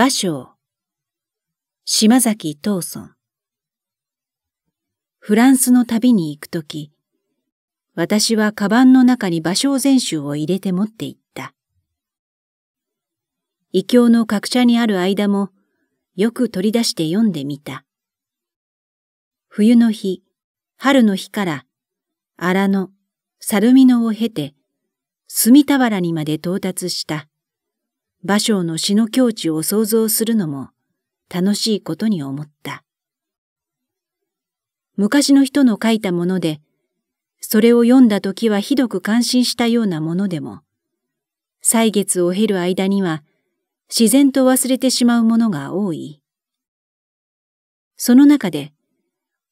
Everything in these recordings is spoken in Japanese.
芭蕉、島崎藤村。フランスの旅に行くとき、私はカバンの中に芭蕉全集を入れて持って行った。異教の各社にある間も、よく取り出して読んでみた。冬の日、春の日から、荒野、猿美野を経て、炭俵にまで到達した。芭蕉の詩の境地を想像するのも楽しいことに思った。昔の人の書いたもので、それを読んだ時はひどく感心したようなものでも、歳月を経る間には自然と忘れてしまうものが多い。その中で、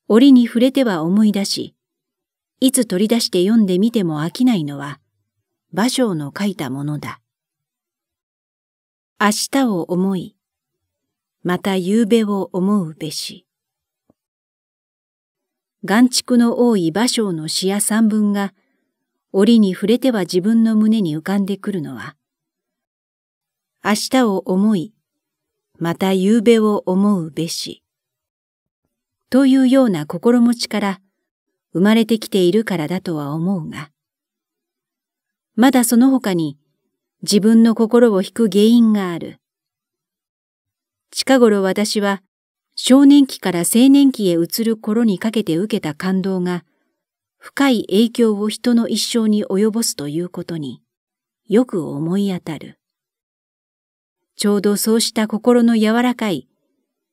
折に触れては思い出し、いつ取り出して読んでみても飽きないのは、芭蕉の書いたものだ。明日を思い、また夕べを思うべし。岩畜の多い芭蕉の詩や三文が、折に触れては自分の胸に浮かんでくるのは、明日を思い、また夕べを思うべし。というような心持ちから生まれてきているからだとは思うが、まだその他に自分の心を引く原因がある。近頃私は少年期から青年期へ移る頃にかけて受けた感動が深い影響を人の一生に及ぼすということによく思い当たる。ちょうどそうした心の柔らかい、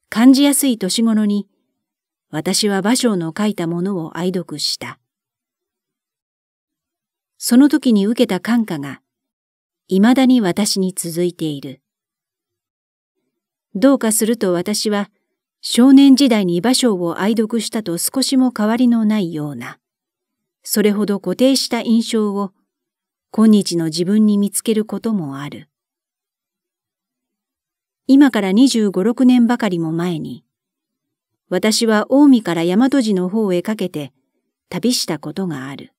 感じやすい年頃に私は芭蕉の書いたものを愛読した。その時に受けた感化が未だに私に続いている。どうかすると私は少年時代に場所を愛読したと少しも変わりのないような、それほど固定した印象を今日の自分に見つけることもある。今から二十五六年ばかりも前に、私は近江から大和寺の方へかけて旅したことがある。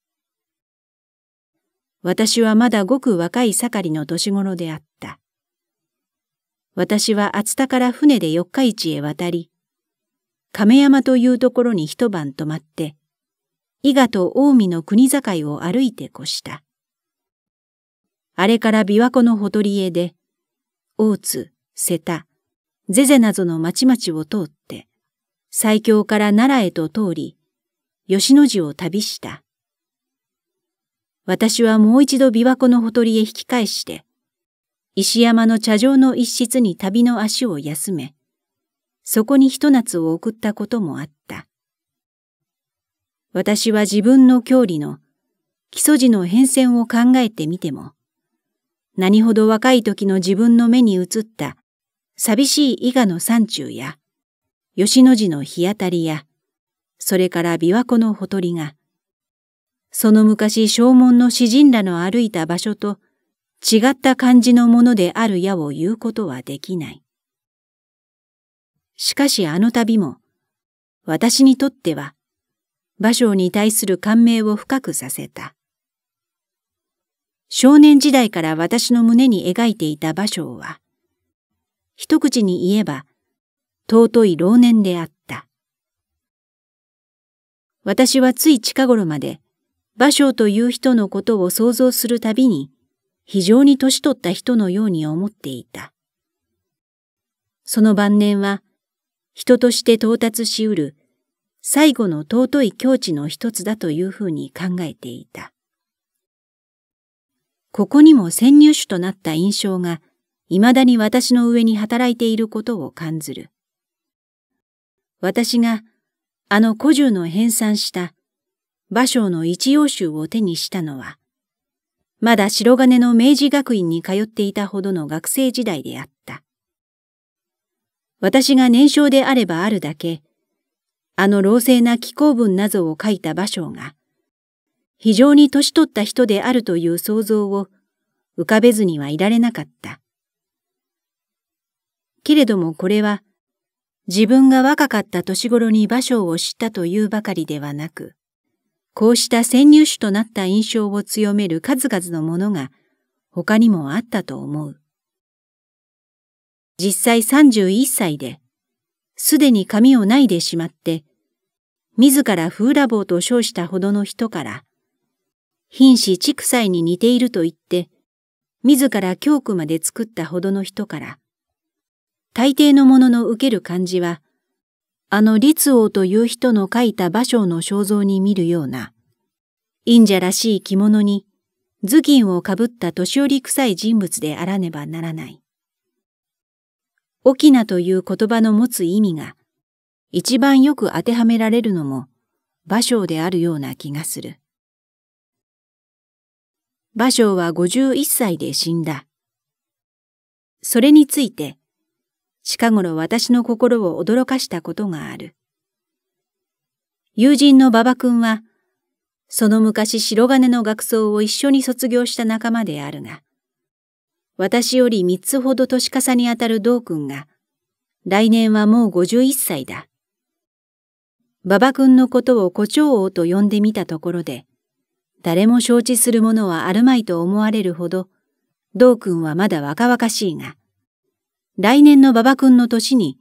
私はまだごく若い盛りの年頃であった。私は厚田から船で四日市へ渡り、亀山というところに一晩泊まって、伊賀と近江の国境を歩いて越した。あれから琵琶湖のほとりへで、大津、瀬田、ゼゼなどの町々を通って、最強から奈良へと通り、吉野寺を旅した。私はもう一度琵琶湖のほとりへ引き返して、石山の茶場の一室に旅の足を休め、そこに一夏を送ったこともあった。私は自分の郷里の基礎時の変遷を考えてみても、何ほど若い時の自分の目に映った寂しい伊賀の山中や、吉野寺の日当たりや、それから琵琶湖のほとりが、その昔正門の詩人らの歩いた場所と違った感じのものである矢を言うことはできない。しかしあの旅も、私にとっては、芭蕉に対する感銘を深くさせた。少年時代から私の胸に描いていた芭蕉は、一口に言えば、尊い老年であった。私はつい近頃まで、芭蕉という人のことを想像するたびに、非常に年取った人のように思っていた。その晩年は、人として到達しうる最後の尊い境地の一つだというふうに考えていた。ここにも先入手となった印象が、未だに私の上に働いていることを感ずる。私が、あの古獣の編纂した芭蕉の一葉集を手にしたのは、まだ白金の明治学院に通っていたほどの学生時代であった。私が年少であればあるだけ、あの老成な気候文などを書いた芭蕉が、非常に年取った人であるという想像を浮かべずにはいられなかった。けれどもこれは、自分が若かった年頃に芭蕉を知ったというばかりではなく、こうした潜入手となった印象を強める数々のものが他にもあったと思う。実際31歳で、すでに髪をないでしまって、自ら風羅棒と称したほどの人から、瀕死畜祭に似ていると言って、自ら教区まで作ったほどの人から、大抵のものの受ける感じは、あの律王という人の書いた芭蕉の肖像に見るような、忍者らしい着物に頭巾をかぶった年寄り臭い人物であらねばならない。沖縄という言葉の持つ意味が、一番よく当てはめられるのも、芭蕉であるような気がする。芭蕉は51歳で死んだ。それについて、近頃私の心を驚かしたことがある。友人の馬場君は、その昔白金の学装を一緒に卒業した仲間であるが、私より三つほど年重にあたる道君が、来年はもう五十一歳だ。馬場君のことを胡蝶王と呼んでみたところで、誰も承知するものはあるまいと思われるほど、道君はまだ若々しいが、来年の馬場君の年に、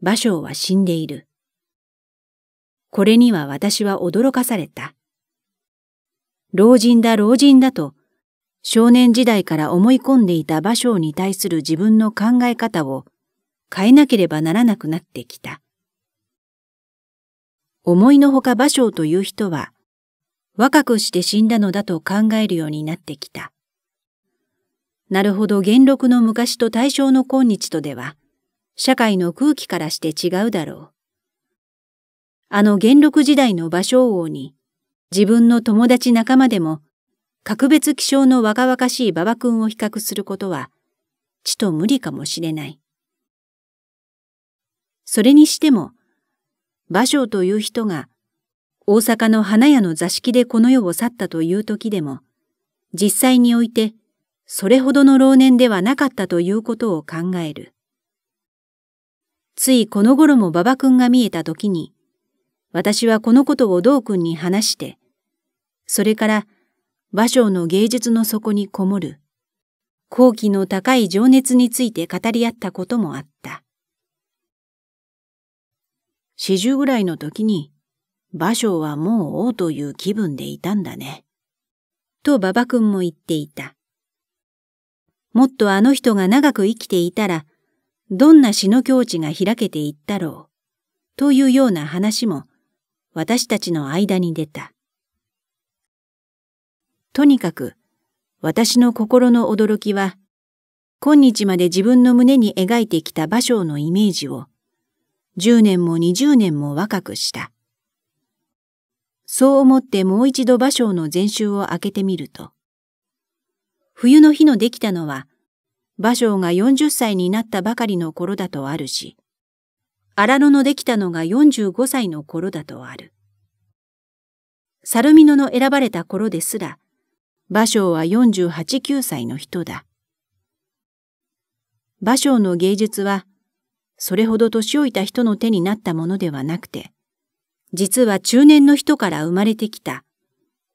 馬匠は死んでいる。これには私は驚かされた。老人だ老人だと、少年時代から思い込んでいた馬匠に対する自分の考え方を変えなければならなくなってきた。思いのほか馬匠という人は若くして死んだのだと考えるようになってきた。なるほど元禄の昔と大正の今日とでは、社会の空気からして違うだろう。あの元禄時代の芭蕉王に、自分の友達仲間でも、格別気象の若々しい馬場君を比較することは、ちと無理かもしれない。それにしても、芭蕉という人が、大阪の花屋の座敷でこの世を去ったという時でも、実際において、それほどの老年ではなかったということを考える。ついこの頃も馬場君が見えた時に、私はこのことを道君に話して、それから馬蕉の芸術の底にこもる、後期の高い情熱について語り合ったこともあった。四十ぐらいの時に、馬蕉はもう王という気分でいたんだね。と馬場君も言っていた。もっとあの人が長く生きていたら、どんな死の境地が開けていったろう、というような話も私たちの間に出た。とにかく、私の心の驚きは、今日まで自分の胸に描いてきた芭蕉のイメージを、10年も20年も若くした。そう思ってもう一度芭蕉の全集を開けてみると、冬の日のできたのは、馬上が40歳になったばかりの頃だとあるし、荒野のできたのが45歳の頃だとある。サルミノの選ばれた頃ですら、馬匠は48、9歳の人だ。馬匠の芸術は、それほど年老いた人の手になったものではなくて、実は中年の人から生まれてきた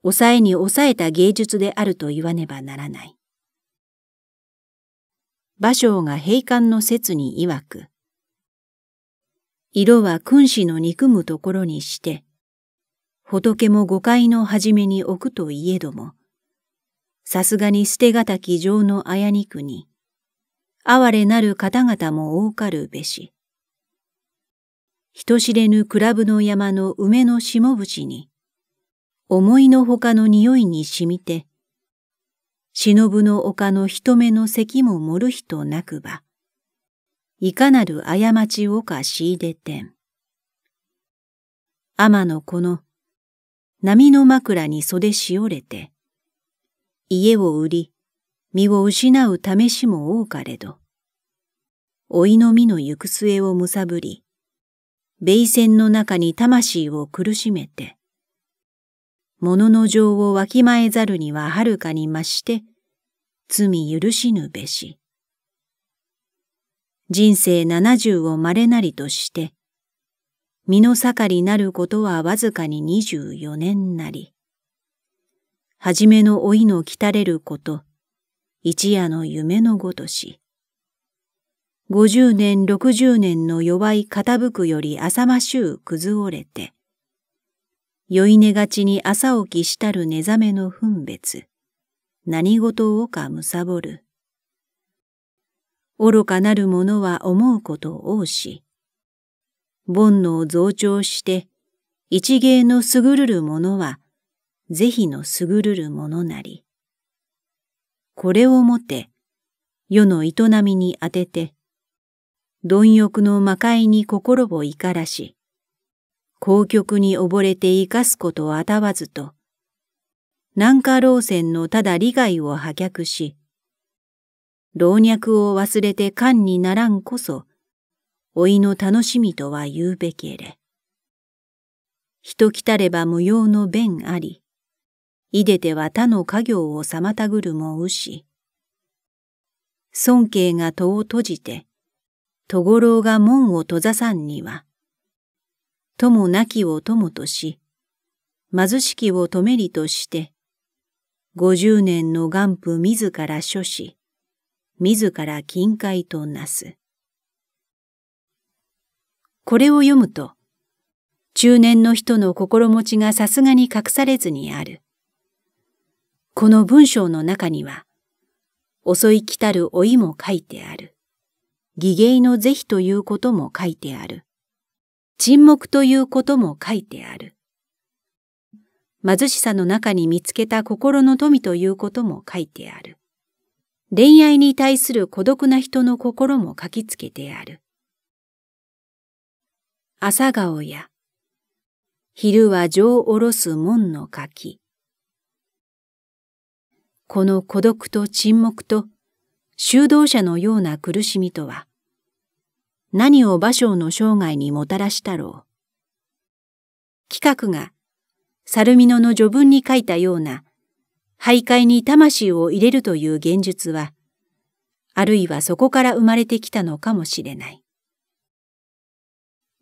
抑えに抑えた芸術であると言わねばならない。芭蕉が閉館の説に曰く、色は君子の憎むところにして、仏も誤解の初めに置くといえども、さすがに捨てがたき情のあやにくに、哀れなる方々も多かるべし。人知れぬクラブの山の梅の下淵に、思いのほかの匂いに染みて、忍の丘の人目の咳も盛る人なくば、いかなる過ちをかしいでてん。天の子の波の枕に袖しおれて、家を売り、身を失う試しも多かれど、老いの身の行く末をむさぶり、米船の中に魂を苦しめて、物の情をわきまえざるにははるかに増して、罪許しぬべし。人生七十を稀なりとして、身の盛りなることはわずかに二十四年なり。はじめの老いの来たれること、一夜の夢のごとし。五十年六十年の弱い傾くより浅ましゅう崩れて、酔い寝がちに朝起きしたる寝覚めの分別。何事をかむさぼる。愚かなる者は思うことを多し、煩悩を増長して、一芸の優るる者は、是非の優るる者なり。これをもて、世の営みに当てて、貪欲の魔界に心を怒らし、公局に溺れて生かすことをあたわずと、南下老船のただ利害を破却し、老若を忘れて勘にならんこそ、老いの楽しみとは言うべきれ。人来たれば無用の弁あり、いでては他の家業を妨ぐるもうし、尊敬が戸を閉じて、戸五郎が門を閉ざさんには、友なきを友とし、貧しきを止めりとして、五十年の元父自ら諸し、自ら金塊となす。これを読むと、中年の人の心持ちがさすがに隠されずにある。この文章の中には、襲い来たる老いも書いてある。義芸の是非ということも書いてある。沈黙ということも書いてある。貧しさの中に見つけた心の富ということも書いてある。恋愛に対する孤独な人の心も書きつけてある。朝顔や、昼は情おろす門の柿。この孤独と沈黙と修道者のような苦しみとは、何を芭蕉の生涯にもたらしたろう。企画が、猿美野の序文に書いたような、徘徊に魂を入れるという現実は、あるいはそこから生まれてきたのかもしれない。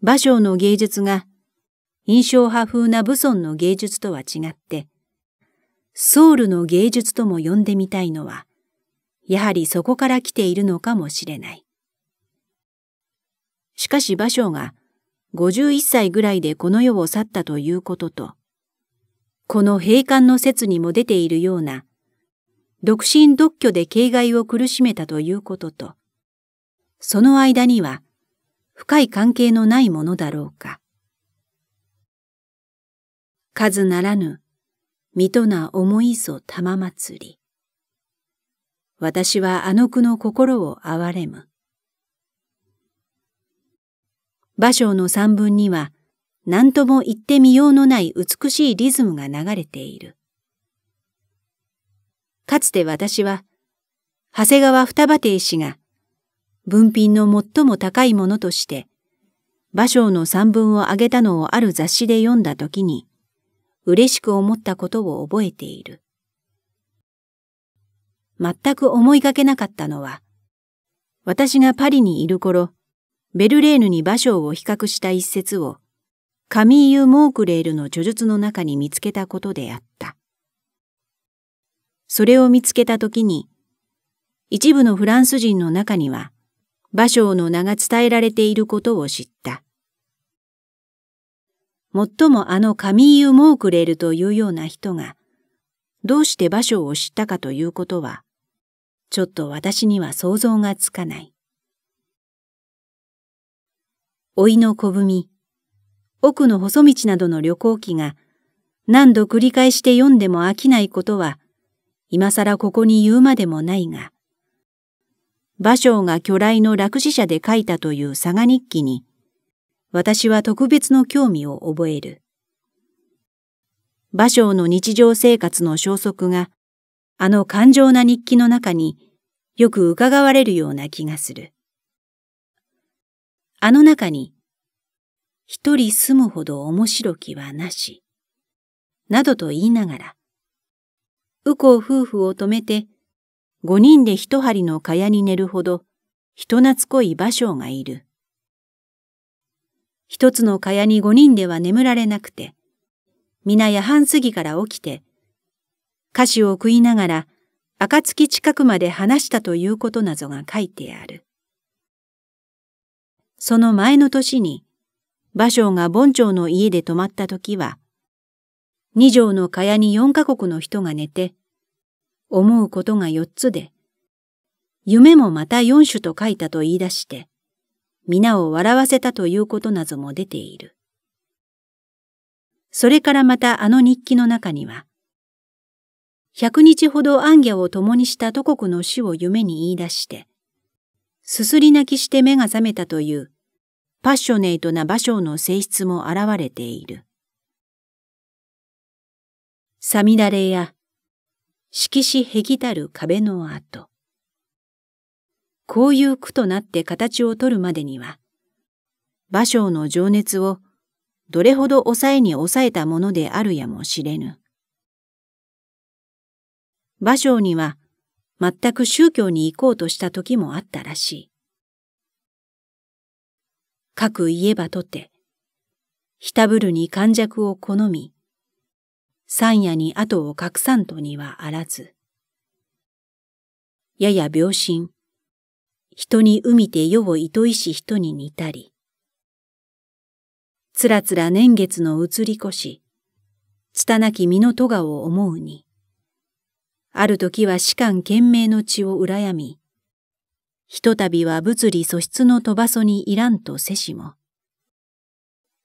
芭蕉の芸術が、印象派風な武尊の芸術とは違って、ソウルの芸術とも呼んでみたいのは、やはりそこから来ているのかもしれない。しかし馬蕉が51歳ぐらいでこの世を去ったということと、この閉館の説にも出ているような、独身独居で形骸を苦しめたということと、その間には深い関係のないものだろうか。数ならぬ、水戸な思いぞ玉祭り。私はあの句の心を憐れむ。芭蕉の散文には何とも言ってみようのない美しいリズムが流れている。かつて私は、長谷川二葉亭氏が、文品の最も高いものとして、芭蕉の散文をあげたのをある雑誌で読んだ時に、嬉しく思ったことを覚えている。全く思いがけなかったのは、私がパリにいる頃、ベルレーヌに芭蕉を比較した一節を、カミーユ・モークレールの著述の中に見つけたことであった。それを見つけたときに、一部のフランス人の中には、芭蕉の名が伝えられていることを知った。もっともあのカミーユ・モークレールというような人が、どうして芭蕉を知ったかということは、ちょっと私には想像がつかない。老いの小踏奥の細道などの旅行記が何度繰り返して読んでも飽きないことは今更ここに言うまでもないが芭蕉が巨来の落死者で書いたという佐賀日記に私は特別の興味を覚える芭蕉の日常生活の消息があの感情な日記の中によく伺われるような気がする。あの中に、一人住むほど面白きはなし、などと言いながら、右近夫婦を止めて、五人で一針の蚊帳に寝るほど、人懐こい芭蕉がいる。一つの蚊帳に五人では眠られなくて、皆夜半過ぎから起きて、菓子を食いながら、暁近くまで話したということなぞが書いてある。その前の年に、馬匠が盆町の家で泊まった時は、二畳の蚊帳に四カ国の人が寝て、思うことが四つで、夢もまた四種と書いたと言い出して、皆を笑わせたということなども出ている。それからまたあの日記の中には、百日ほど暗夜を共にした都国の死を夢に言い出して、すすり泣きして目が覚めたという、パッショネイトな芭蕉の性質も現れている。さみだれや、色紙へぎたる壁の跡。こういう句となって形を取るまでには、芭蕉の情熱をどれほど抑えに抑えたものであるやもしれぬ。芭蕉には全く宗教に行こうとした時もあったらしい。かく言えばとて、ひたぶるに感弱を好み、山野に後を隠さんとにはあらず。やや病心、人にうみて世を糸いし人に似たり、つらつら年月の移り越し、つたなき身の咎を思うに、ある時は士官懸命の血を羨み、ひとたびは物理素質の飛ばそにいらんとせしも、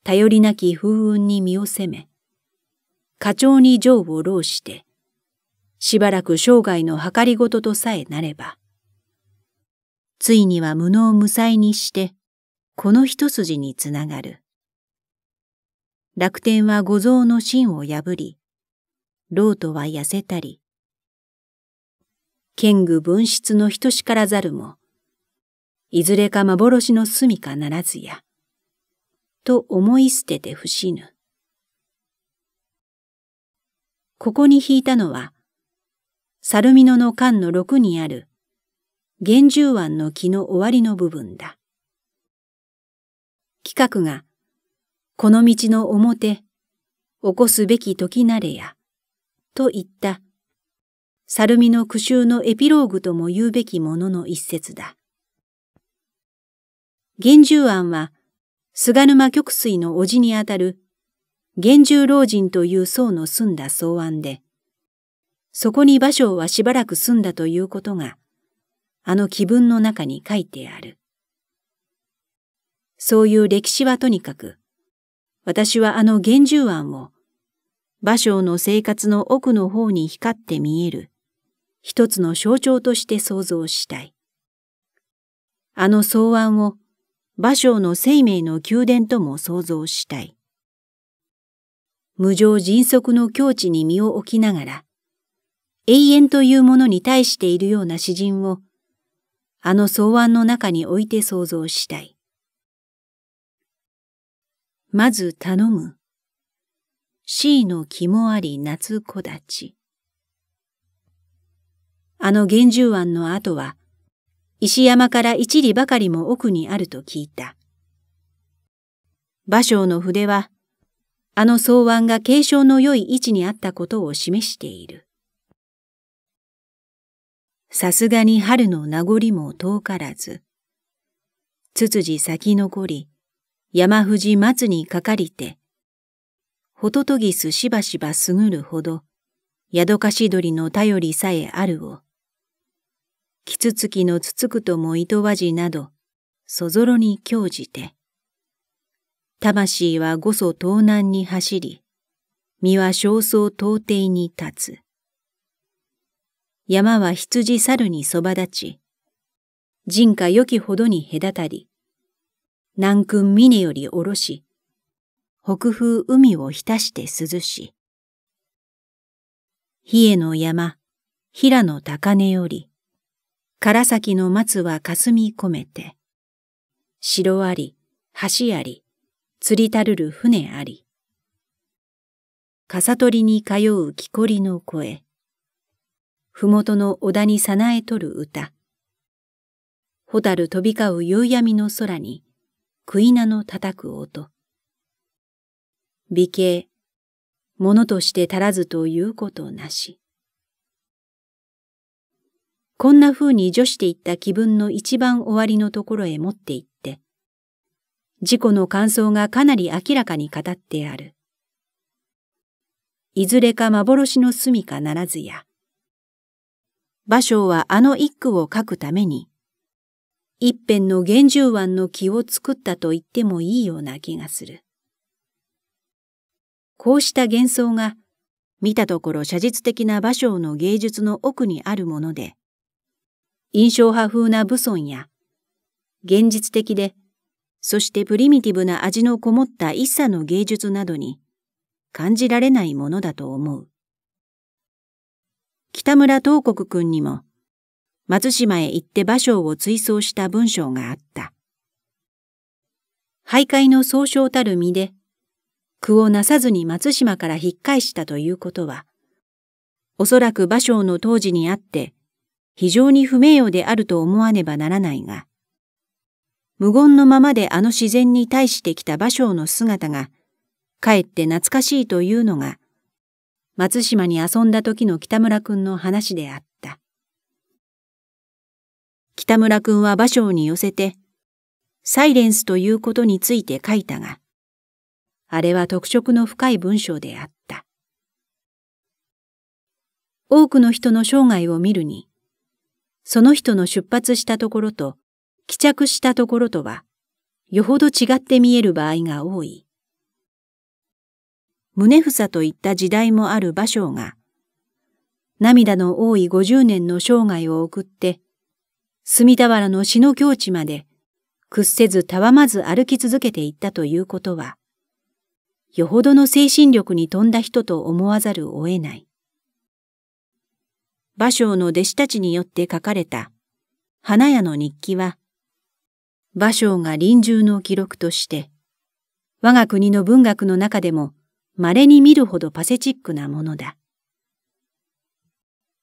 頼りなき風雲に身を責め、課長に情を労して、しばらく生涯の計りごととさえなれば、ついには無能無才にして、この一筋につながる。楽天は五蔵の芯を破り、老とは痩せたり、剣具分室の人しからざるも、いずれか幻の住みかならずや、と思い捨てて不死ぬ。ここに引いたのは、サルミノの巻の六にある、厳重湾の木の終わりの部分だ。企画が、この道の表、起こすべき時なれや、と言ったサルミの苦愁のエピローグとも言うべきものの一節だ。厳重庵は、菅沼極水の叔父にあたる、厳重老人という僧の住んだ草案で、そこに芭蕉はしばらく住んだということが、あの気分の中に書いてある。そういう歴史はとにかく、私はあの厳重庵を、芭蕉の生活の奥の方に光って見える一つの象徴として想像したい。あの草案を芭蕉の生命の宮殿とも想像したい。無常迅速の境地に身を置きながら、永遠というものに対しているような詩人を、あの草案の中に置いて想像したい。まず頼む。C の肝あり夏子立ち。あの厳重庵の後は、石山から一里ばかりも奥にあると聞いた。芭蕉の筆は、あの草案が継承の良い位置にあったことを示している。さすがに春の名残も遠からず、つつじ咲き残り、山藤松にかかりて、ほととぎすしばしばすぐるほど、宿かし鳥の頼りさえあるを、キツツキのつつくともいとわじなど、そぞろに興じて。魂はごそ東南に走り、身は焦燥東底に立つ。山は羊猿にそば立ち、人家良きほどに隔たり、南君峰よりおろし、北風海を浸して涼し。比叡の山、平野高根より、唐崎の松は霞み込めて。城あり、橋あり、釣りたるる船あり。笠取りに通う木こりの声。ふもとの小田にさなえとる歌。蛍飛び交う夕闇の空に、食い名の叩く音。美形、物として足らずということなし。こんな風に女していった気分の一番終わりのところへ持って行って、事故の感想がかなり明らかに語ってある。いずれか幻の住かならずや。芭蕉はあの一句を書くために、一辺の厳重湾の木を作ったと言ってもいいような気がする。こうした幻想が、見たところ写実的な芭蕉の芸術の奥にあるもので、印象派風な武尊や、現実的で、そしてプリミティブな味のこもった一茶の芸術などに感じられないものだと思う。北村東国君にも、松島へ行って芭蕉を追想した文章があった。徘徊の総称たる身で、苦をなさずに松島から引っ返したということは、おそらく芭蕉の当時にあって、非常に不名誉であると思わねばならないが、無言のままであの自然に対してきた芭蕉の姿が、かえって懐かしいというのが、松島に遊んだ時の北村くんの話であった。北村くんは芭蕉に寄せて、サイレンスということについて書いたが、あれは特色の深い文章であった。多くの人の生涯を見るに、その人の出発したところと帰着したところとは、よほど違って見える場合が多い。ふ房といった時代もある芭蕉が、涙の多い五十年の生涯を送って、隅田原の死の境地まで屈せずたわまず歩き続けていったということは、よほどの精神力に富んだ人と思わざるを得ない。芭蕉の弟子たちによって書かれた花屋の日記は、芭蕉が臨終の記録として、我が国の文学の中でも稀に見るほどパセチックなものだ。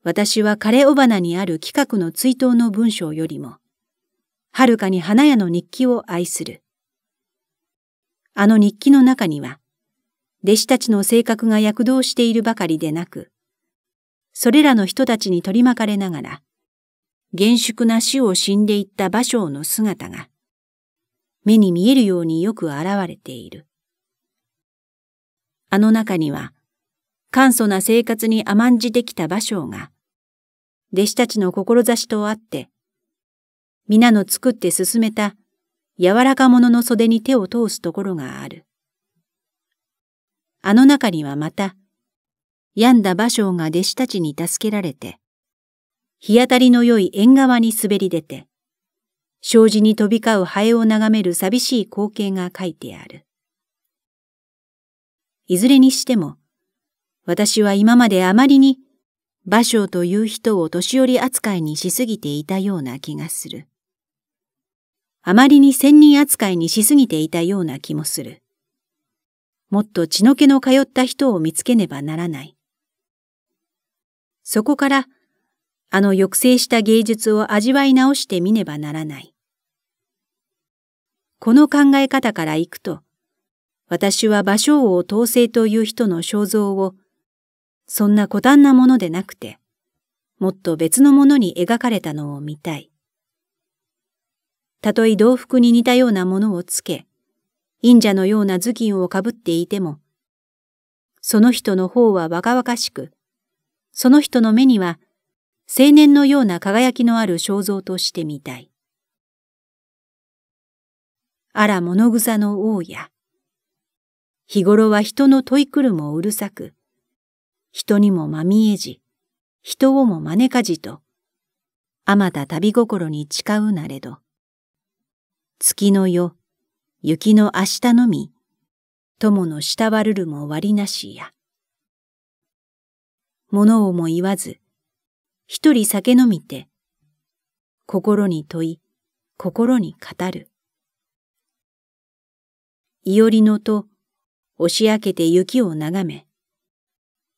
私は枯れ尾花にある企画の追悼の文章よりも、はるかに花屋の日記を愛する。あの日記の中には、弟子たちの性格が躍動しているばかりでなく、それらの人たちに取り巻かれながら、厳粛な死を死んでいった芭蕉の姿が、目に見えるようによく現れている。あの中には、簡素な生活に甘んじてきた芭蕉が、弟子たちの志とあって、皆の作って進めた柔らか者の袖に手を通すところがある。あの中にはまた、病んだ芭蕉が弟子たちに助けられて、日当たりの良い縁側に滑り出て、障子に飛び交うハエを眺める寂しい光景が書いてある。いずれにしても、私は今まであまりに芭蕉という人を年寄り扱いにしすぎていたような気がする。あまりに仙人扱いにしすぎていたような気もする。もっと血の気の通った人を見つけねばならない。そこからあの抑制した芸術を味わい直してみねばならない。この考え方からいくと、私は芭蕉王統制という人の肖像を、そんな古短なものでなくて、もっと別のものに描かれたのを見たい。たとえ同服に似たようなものをつけ、忍者のような頭巾をかぶっていても、その人の方は若々しく、その人の目には、青年のような輝きのある肖像としてみたい。あら物草の王や、日頃は人の問いくるもうるさく、人にもまみえじ、人をも招かじと、あまた旅心に誓うなれど。月の夜、雪の明日のみ、友の慕わるるも割りなしや。物をも言わず、一人酒飲みて、心に問い、心に語る。いよりのと、押し明けて雪を眺め、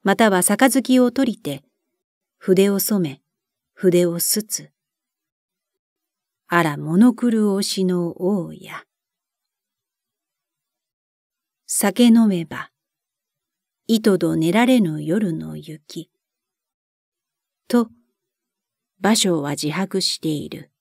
または杯を取りて、筆を染め、筆をすつ。あら、物狂おしの王や。酒飲めば、糸ど寝られぬ夜の雪。と、芭蕉は自白している。